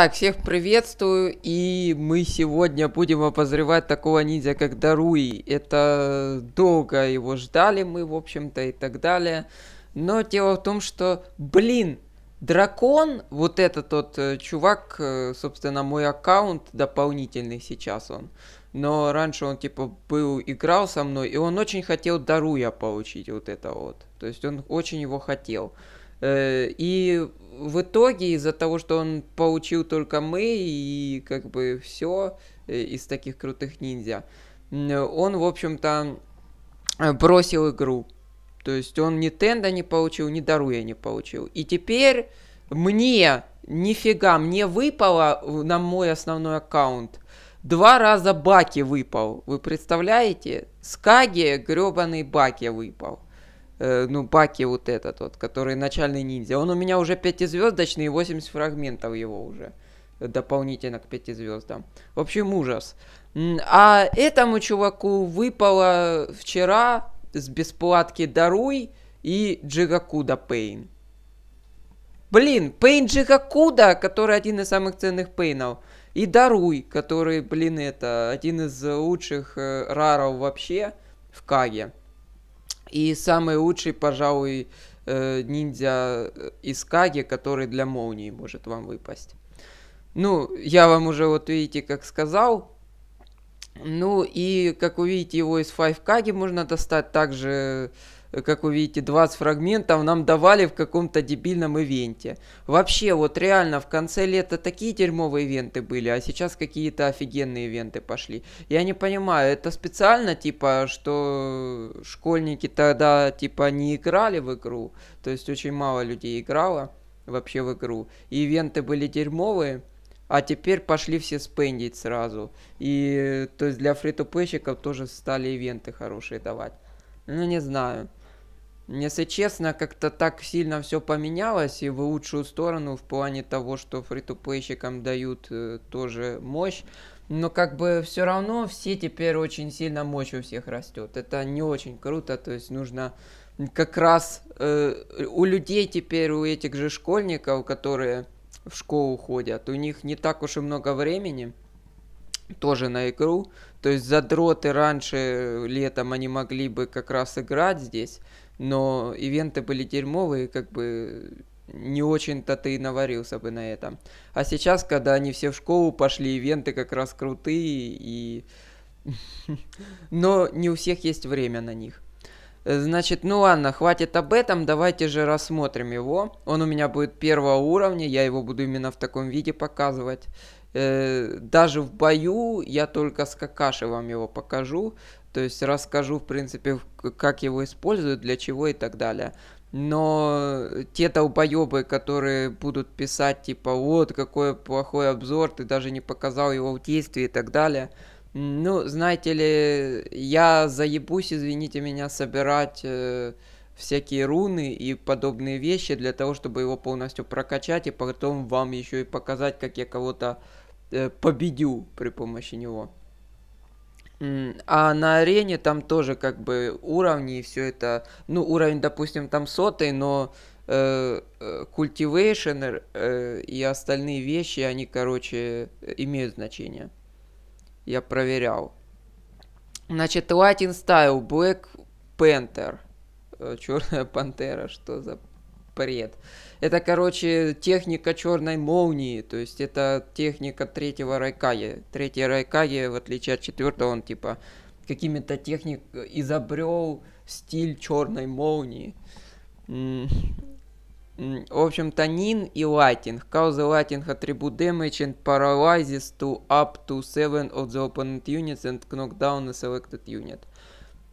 Так, всех приветствую, и мы сегодня будем обозревать такого ниндзя, как Даруи. Это долго его ждали мы, в общем-то, и так далее. Но дело в том, что, блин, Дракон, вот этот тот э, чувак, э, собственно, мой аккаунт дополнительный сейчас он. Но раньше он типа был, играл со мной, и он очень хотел Даруя получить вот это вот. То есть он очень его хотел. Э, и в итоге из-за того, что он получил только мы и как бы все э, из таких крутых ниндзя, он, в общем-то, э, бросил игру. То есть он ни Тенда не получил, ни Даруя не получил. И теперь мне, нифига, мне выпало на мой основной аккаунт. Два раза Баки выпал. Вы представляете? Скаги гребаный Баки выпал э, ну, Баки вот этот вот, который начальный ниндзя. Он у меня уже пятизвездочный и 80 фрагментов его уже дополнительно к пяти звездам. В общем, ужас. А этому чуваку выпало вчера с бесплатки Даруй и Джигакуда Пейн. Блин, Пейн Джигакуда, который один из самых ценных пейнов. И Даруй, который, блин, это один из лучших э, раров вообще в Каге. И самый лучший, пожалуй, э, ниндзя каги, который для молнии может вам выпасть. Ну, я вам уже вот видите, как сказал. Ну и, как вы видите, его из 5 Каги можно достать также как вы видите, 20 фрагментов нам давали в каком-то дебильном ивенте. Вообще, вот реально, в конце лета такие дерьмовые ивенты были, а сейчас какие-то офигенные ивенты пошли. Я не понимаю, это специально, типа, что школьники тогда, типа, не играли в игру? То есть очень мало людей играло вообще в игру. И ивенты были дерьмовые, а теперь пошли все спендить сразу. И, то есть, для фри тоже стали ивенты хорошие давать. Ну, не знаю. Если честно, как-то так сильно все поменялось и в лучшую сторону в плане того, что фри-ту плейщикам дают э, тоже мощь. Но как бы все равно все теперь очень сильно мощь у всех растет. Это не очень круто, то есть нужно как раз э, у людей теперь, у этих же школьников, которые в школу ходят, у них не так уж и много времени тоже на игру. То есть задроты раньше летом они могли бы как раз играть здесь, но ивенты были дерьмовые, как бы не очень-то ты наварился бы на этом. А сейчас, когда они все в школу пошли, ивенты как раз крутые и... Но не у всех есть время на них. Значит, ну ладно, хватит об этом, давайте же рассмотрим его. Он у меня будет первого уровня, я его буду именно в таком виде показывать. Э, даже в бою я только с Какаши вам его покажу, то есть расскажу, в принципе, как его используют, для чего и так далее. Но те долбоебы, которые будут писать, типа, вот, какой плохой обзор, ты даже не показал его в действии и так далее. Ну, знаете ли, я заебусь, извините меня, собирать... Э, всякие руны и подобные вещи для того, чтобы его полностью прокачать и потом вам еще и показать, как я кого-то э, победю при помощи него. А на арене там тоже как бы уровни и все это. Ну, уровень, допустим, там сотый, но культивейшн э, э, э, и остальные вещи, они, короче, имеют значение. Я проверял. Значит, Latin Style, Black Panther – Э, Черная пантера, что за бред. Это, короче, техника черной молнии, то есть это техника третьего Райкаги. Третий Райкаги, в отличие от четвертого, он типа какими-то техник э, изобрел стиль черной молнии. В общем, Танин и Lighting. Cause the Lighting attribute damage and paralyzes to up to 7 of the opponent units and knock down a selected unit.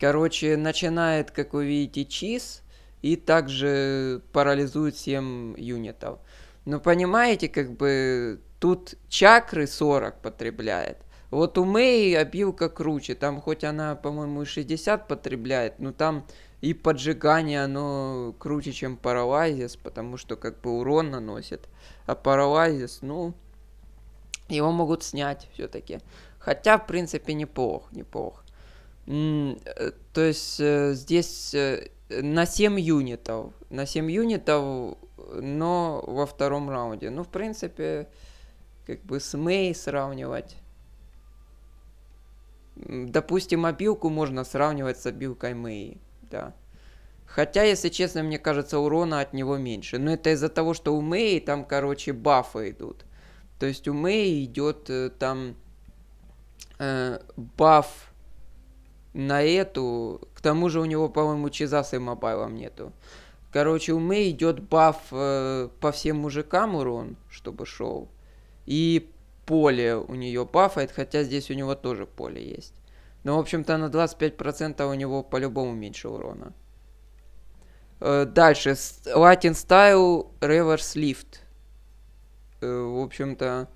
Короче, начинает, как вы видите, чиз и также парализует 7 юнитов. Но понимаете, как бы тут чакры 40 потребляет. Вот у Мэй обилка круче, там хоть она, по-моему, 60 потребляет, но там и поджигание оно круче, чем парализис, потому что как бы урон наносит. А парализис, ну, его могут снять все-таки. Хотя, в принципе, неплох, неплох. Э, то есть э, здесь э, на 7 юнитов. На 7 юнитов, но во втором раунде. Ну, в принципе, как бы с Мэй сравнивать. Допустим, обилку можно сравнивать с обилкой Мэй, да. Хотя, если честно, мне кажется, урона от него меньше. Но это из-за того, что у Мэй там, короче, бафы идут. То есть у Мэй идет там э, баф на эту. К тому же у него, по-моему, Чизаса и мобайлом нету. Короче, у Мэй идет баф э, по всем мужикам урон, чтобы шел. И поле у нее бафает, хотя здесь у него тоже поле есть. Но, в общем-то, на 25% у него по-любому меньше урона. Э, дальше. Latin Style Reverse Lift. Э, в общем-то,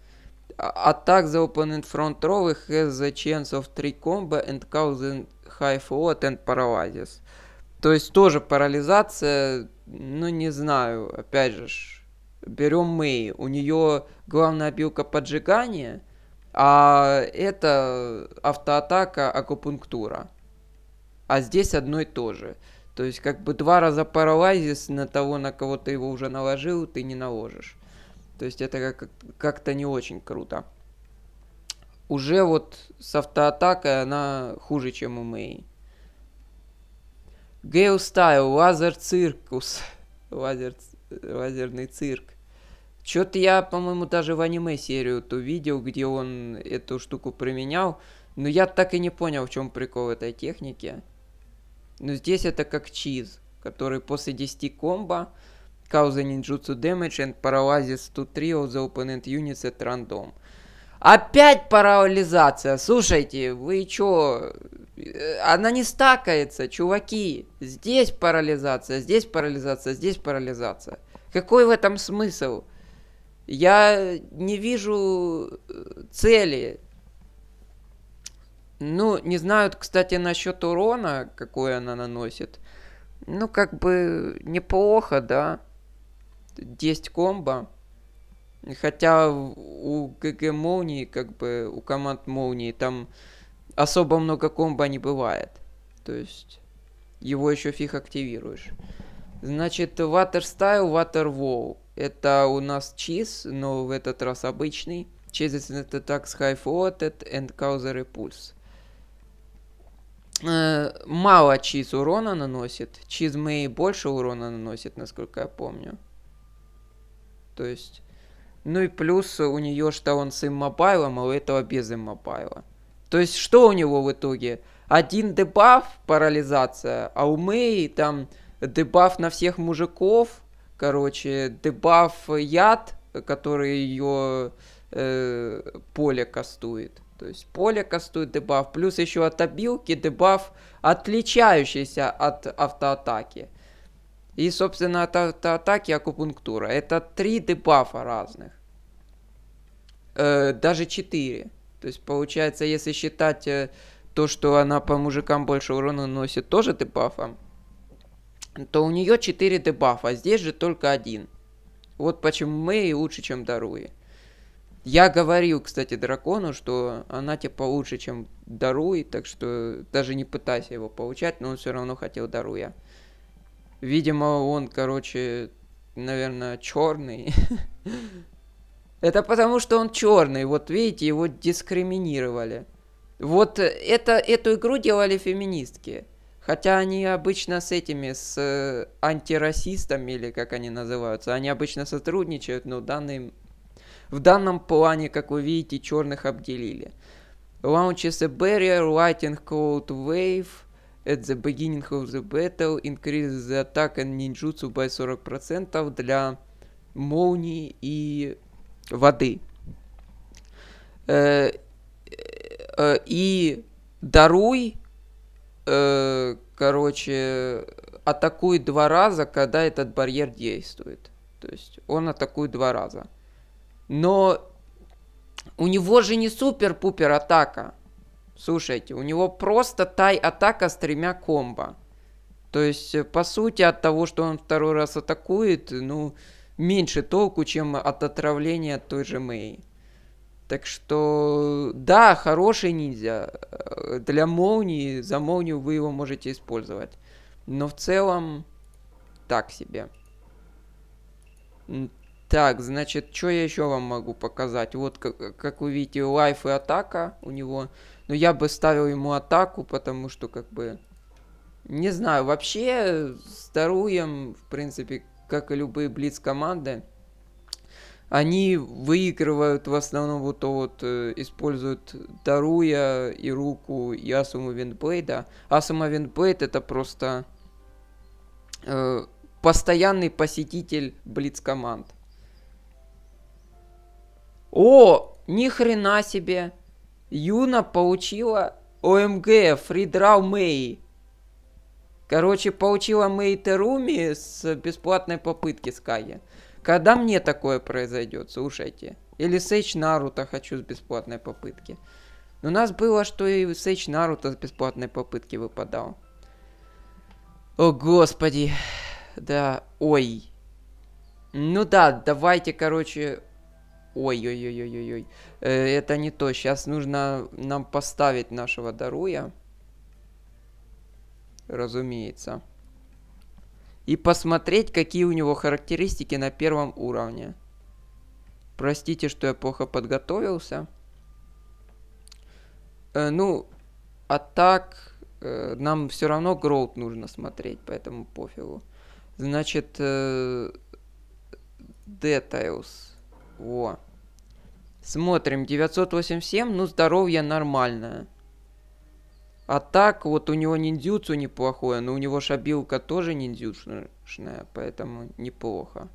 Атак the opponent front row has the chance of 3 combo and causing high float and paralysis. То есть тоже парализация, ну не знаю, опять же, берем мы, у нее главная обилка поджигания, а это автоатака акупунктура. А здесь одно и то же. То есть как бы два раза парализис на того, на кого ты его уже наложил, ты не наложишь. То есть это как-то не очень круто. Уже вот с автоатакой она хуже, чем у Мэй. Гейл Стайл, Лазер Циркус. Лазер, лазерный цирк. Чё-то я, по-моему, даже в аниме-серию то видел, где он эту штуку применял. Но я так и не понял, в чем прикол этой техники. Но здесь это как чиз, который после 10 комбо causing ninjutsu damage and paralyzes to three of the opponent units at random. Опять парализация. Слушайте, вы чё? Э, она не стакается, чуваки. Здесь парализация, здесь парализация, здесь парализация. Какой в этом смысл? Я не вижу э, цели. Ну, не знают, кстати, насчет урона, какой она наносит. Ну, как бы неплохо, да. 10 комбо. Хотя у ГГ Молнии, как бы, у команд Молнии там особо много комбо не бывает. То есть его еще фиг активируешь. Значит, Water Style, Water Wall. Это у нас чиз, но в этот раз обычный. Чизис это такс high floated and cause repulse. Э, мало чиз урона наносит. Чиз Мэй больше урона наносит, насколько я помню. То есть... Ну и плюс у нее что он с иммобайлом, а у этого без иммобайла. То есть что у него в итоге? Один дебаф, парализация, а у Мэй там дебаф на всех мужиков, короче, дебаф яд, который ее э, поле кастует. То есть поле кастует дебаф, плюс еще от обилки дебаф, отличающийся от автоатаки. И, собственно, это, это атаки акупунктура. Это три дебафа типа разных. Э, даже четыре. То есть, получается, если считать э, то, что она по мужикам больше урона наносит, тоже дебафом, то у нее четыре дебафа, а здесь же только один. Вот почему мы и лучше, чем Даруи. Я говорил, кстати, дракону, что она типа лучше, чем Даруи, так что даже не пытайся его получать, но он все равно хотел Даруя. Видимо, он, короче, наверное, черный. Это потому, что он черный. Вот видите, его дискриминировали. Вот это, эту игру делали феминистки. Хотя они обычно с этими, с э, антирасистами, или как они называются, они обычно сотрудничают, но в, данный, в данном плане, как вы видите, черных обделили. Launches a barrier, lighting cold wave, At the beginning of the battle, increase the attack and ninjutsu by 40% для молнии и воды. Э, э, и даруй, э, короче, атакует два раза, когда этот барьер действует. То есть он атакует два раза. Но у него же не супер-пупер атака. Слушайте, у него просто тай-атака с тремя комбо. То есть, э, по сути, от того, что он второй раз атакует, ну, меньше толку, чем от отравления от той же Мэй. Так что, да, хороший ниндзя. Э, для молнии, за молнию вы его можете использовать. Но в целом, так себе. Так, значит, что я еще вам могу показать? Вот, как, как вы видите, лайф и атака у него но я бы ставил ему атаку, потому что, как бы, не знаю, вообще с Таруем, в принципе, как и любые Блиц-команды, они выигрывают в основном вот, вот э, используют Таруя и руку и Асуму Виндблейда. Асума Виндблейд это просто э, постоянный посетитель Блиц команд. О, ни хрена себе! Юна получила ОМГ Фридрау Мэй. Короче, получила Мэй Теруми с бесплатной попытки Скайя. Когда мне такое произойдет, слушайте. Или Сейч Наруто хочу с бесплатной попытки. Но у нас было, что и Сейч Наруто с бесплатной попытки выпадал. О, господи. Да, ой. Ну да, давайте, короче, Ой-ой-ой-ой-ой. Э, это не то. Сейчас нужно нам поставить нашего Даруя. Разумеется. И посмотреть, какие у него характеристики на первом уровне. Простите, что я плохо подготовился. Э, ну, а так э, нам все равно гроут нужно смотреть, поэтому пофигу. Значит, э, Details. Во. Смотрим, 987, ну здоровье нормальное. А так, вот у него ниндзюцу неплохое, но у него шабилка тоже ниндзюшная, поэтому неплохо.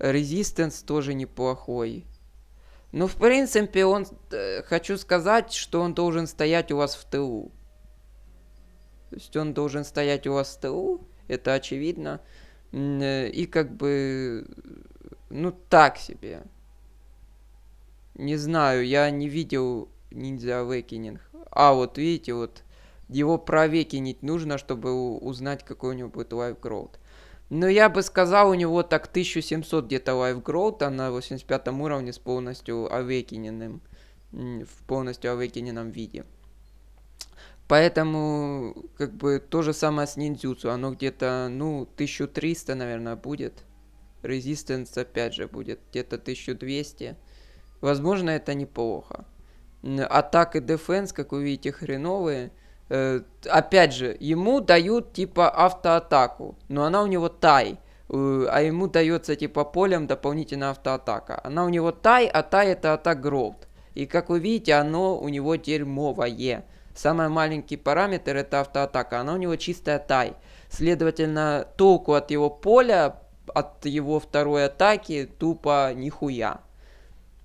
Резистенс тоже неплохой. Ну, в принципе, он... Э, хочу сказать, что он должен стоять у вас в тылу. То есть он должен стоять у вас в тылу, это очевидно. Э, и как бы ну, так себе. Не знаю, я не видел Ниндзя Awakening. А, вот видите, вот его провекинить нужно, чтобы узнать, какой у него будет лайф гроуд. Но я бы сказал, у него так 1700 где-то лайф гроута на 85 уровне с полностью авекиненным, в полностью авекиненном виде. Поэтому, как бы, то же самое с ниндзюцу. Оно где-то, ну, 1300, наверное, будет резистенс опять же будет где-то 1200. Возможно, это неплохо. Атак и дефенс, как вы видите, хреновые. Э, опять же, ему дают типа автоатаку, но она у него тай. Э, а ему дается типа полем дополнительная автоатака. Она у него тай, а тай это атак гроут. И как вы видите, оно у него дерьмовое. Самый маленький параметр это автоатака, она у него чистая тай. Следовательно, толку от его поля от его второй атаки тупо нихуя.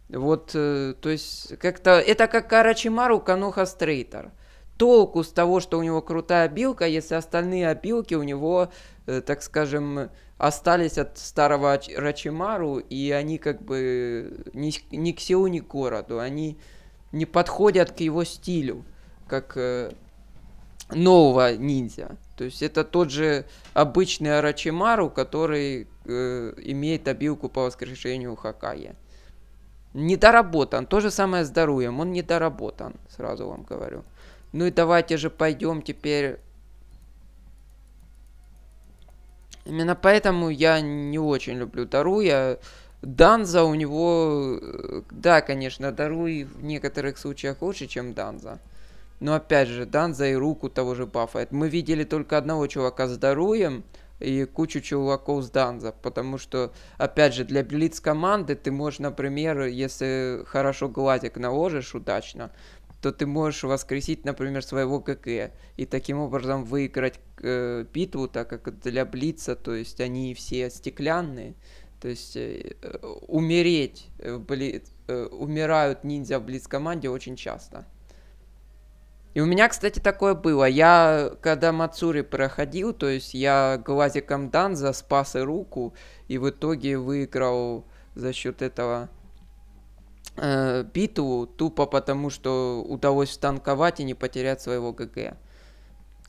Вот, э, то есть, как-то... Это как Карачимару Каноха Стрейтер. Толку с того, что у него крутая билка, если остальные обилки у него, э, так скажем, остались от старого Рачимару, и они как бы ни, ни к Сеу, ни к городу. Они не подходят к его стилю, как... Э, нового ниндзя. То есть это тот же обычный Арачимару, который э, имеет обилку по воскрешению Хакая. Недоработан. То же самое с Даруем. Он недоработан, сразу вам говорю. Ну и давайте же пойдем теперь... Именно поэтому я не очень люблю Даруя. Данза у него... Э, да, конечно, Даруй в некоторых случаях лучше, чем Данза. Но опять же, Данза и руку того же бафает. Мы видели только одного чувака с Даруем и кучу чуваков с Данза, потому что, опять же, для блиц команды ты можешь, например, если хорошо гладик наложишь удачно, то ты можешь воскресить, например, своего ГГ и таким образом выиграть э, битву, так как для Блица, то есть они все стеклянные, то есть э, умереть, э, бли, э, умирают ниндзя в Блиц команде очень часто. И у меня, кстати, такое было. Я, когда Мацури проходил, то есть я глазиком Данза спас и руку, и в итоге выиграл за счет этого э, битву, тупо потому, что удалось встанковать и не потерять своего ГГ,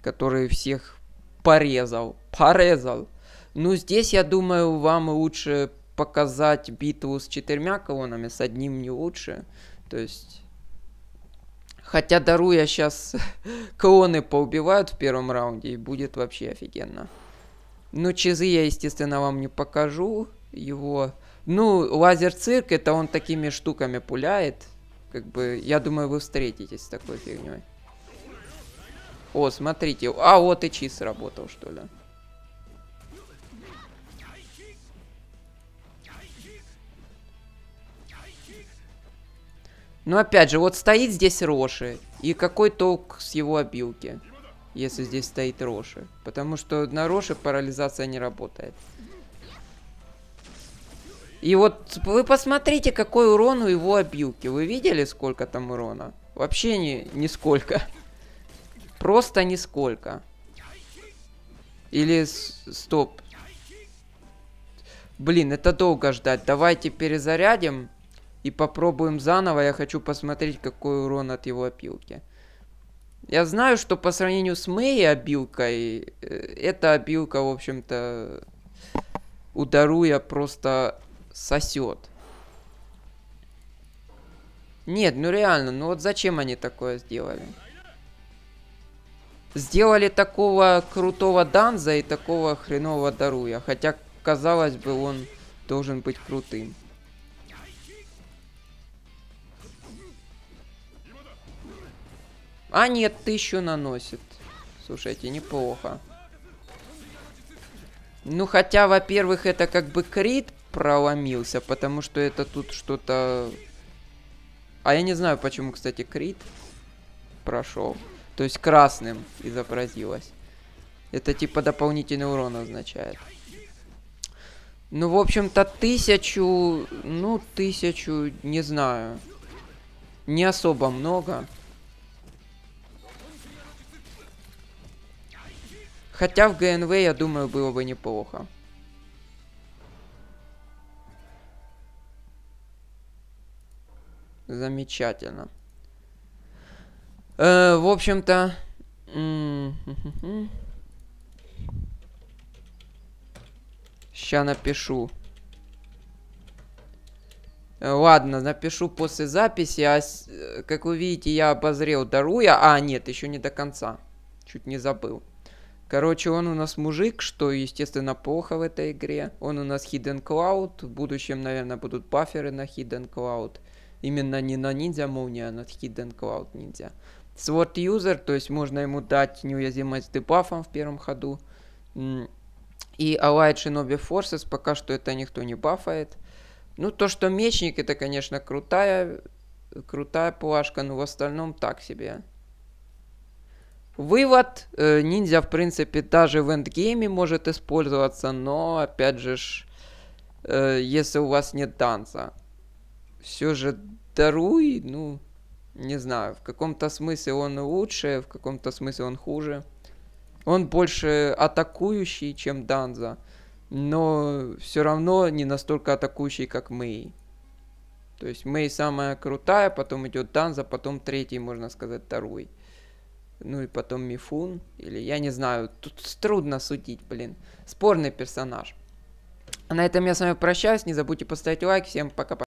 который всех порезал. Порезал! Ну, здесь, я думаю, вам лучше показать битву с четырьмя колоннами, с одним не лучше. То есть Хотя Даруя сейчас клоны поубивают в первом раунде, и будет вообще офигенно. Ну, Чизы я, естественно, вам не покажу его. Ну, лазер-цирк, это он такими штуками пуляет. Как бы, я думаю, вы встретитесь с такой фигней. О, смотрите. А, вот и Чиз работал, что ли. Но ну, опять же, вот стоит здесь Роши. И какой толк с его обилки, если здесь стоит Роши? Потому что на Роши парализация не работает. И вот вы посмотрите, какой урон у его обилки. Вы видели, сколько там урона? Вообще не, нисколько. Просто нисколько. Или... Стоп. Блин, это долго ждать. Давайте перезарядим. И попробуем заново, я хочу посмотреть, какой урон от его опилки. Я знаю, что по сравнению с моей обилкой, э, эта обилка, в общем-то, ударуя просто сосет. Нет, ну реально, ну вот зачем они такое сделали? Сделали такого крутого Данза и такого хренового Даруя. Хотя, казалось бы, он должен быть крутым. А нет, тысячу наносит. Слушайте, неплохо. Ну, хотя, во-первых, это как бы крит проломился, потому что это тут что-то... А я не знаю, почему, кстати, крит прошел. То есть красным изобразилось. Это типа дополнительный урон означает. Ну, в общем-то, тысячу... Ну, тысячу, не знаю. Не особо много. Хотя в ГНВ, я думаю, было бы неплохо. Замечательно. Э, в общем-то... Ща напишу. Э, ладно, напишу после записи. А э, как вы видите, я обозрел Даруя. А, нет, еще не до конца. Чуть не забыл. Короче, он у нас мужик, что, естественно, плохо в этой игре. Он у нас Hidden Cloud. В будущем, наверное, будут баферы на Hidden Cloud. Именно не на ниндзя молния, а на Hidden Cloud ниндзя. Sword User, то есть можно ему дать неуязвимость с дебафом в первом ходу. И Allied Shinobi Forces, пока что это никто не бафает. Ну, то, что мечник, это, конечно, крутая, крутая плашка, но в остальном так себе. Вывод, э, ниндзя, в принципе, даже в эндгейме может использоваться, но, опять же, ж, э, если у вас нет танца. Все же Даруй, ну, не знаю, в каком-то смысле он лучше, в каком-то смысле он хуже. Он больше атакующий, чем Данза, но все равно не настолько атакующий, как Мэй. То есть Мэй самая крутая, потом идет Данза, потом третий, можно сказать, Таруй ну и потом Мифун, или я не знаю, тут трудно судить, блин. Спорный персонаж. На этом я с вами прощаюсь, не забудьте поставить лайк, всем пока-пока.